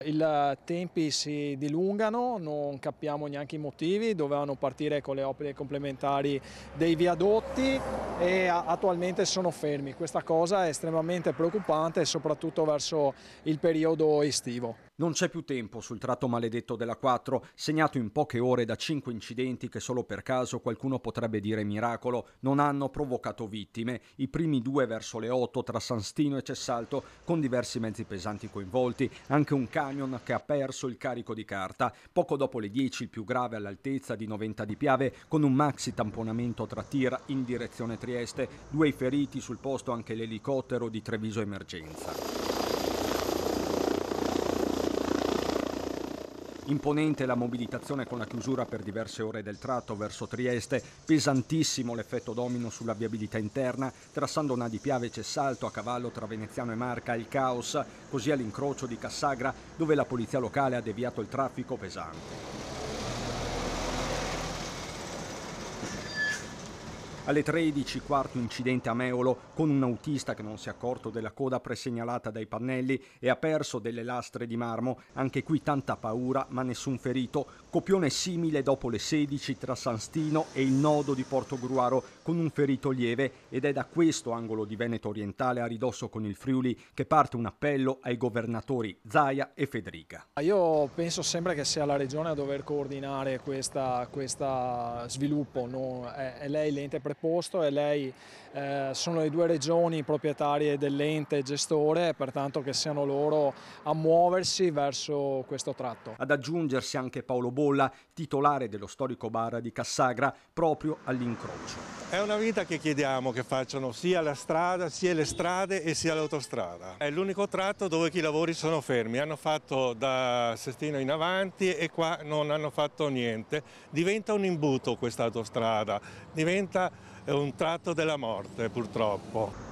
I eh, tempi si dilungano, non capiamo neanche i motivi, dovevano partire con le opere complementari dei viadotti e attualmente sono fermi. Questa cosa è estremamente preoccupante soprattutto verso il periodo estivo. Non c'è più tempo sul tratto maledetto della 4, segnato in poche ore da 5 incidenti che solo per caso qualcuno potrebbe dire miracolo, non hanno provocato vittime, i primi due verso le 8 tra Sanstino e Cessalto con diversi mezzi pesanti coinvolti, anche un camion che ha perso il carico di carta, poco dopo le 10 il più grave all'altezza di 90 di Piave con un maxi tamponamento tra tir in direzione tricolare Trieste, due feriti sul posto anche l'elicottero di Treviso Emergenza. Imponente la mobilitazione con la chiusura per diverse ore del tratto verso Trieste, pesantissimo l'effetto domino sulla viabilità interna, trassando una di Piavece e Salto a cavallo tra Veneziano e Marca, il caos, così all'incrocio di Cassagra dove la polizia locale ha deviato il traffico pesante. Alle 13, quarto incidente a Meolo con un autista che non si è accorto della coda presegnalata dai pannelli e ha perso delle lastre di marmo. Anche qui tanta paura ma nessun ferito. Copione simile dopo le 16 tra San Stino e il nodo di Porto Gruaro con un ferito lieve ed è da questo angolo di Veneto orientale a ridosso con il Friuli che parte un appello ai governatori Zaia e Federica. Io penso sempre che sia la regione a dover coordinare questo sviluppo, no? è, è lei l'ente prepotenza posto e lei eh, sono le due regioni proprietarie dell'ente gestore, pertanto che siano loro a muoversi verso questo tratto. Ad aggiungersi anche Paolo Bolla, titolare dello storico bar di Cassagra, proprio all'incrocio. È una vita che chiediamo che facciano sia la strada, sia le strade e sia l'autostrada. È l'unico tratto dove chi lavori sono fermi, hanno fatto da Sestino in avanti e qua non hanno fatto niente. Diventa un imbuto questa autostrada, diventa un tratto della morte purtroppo.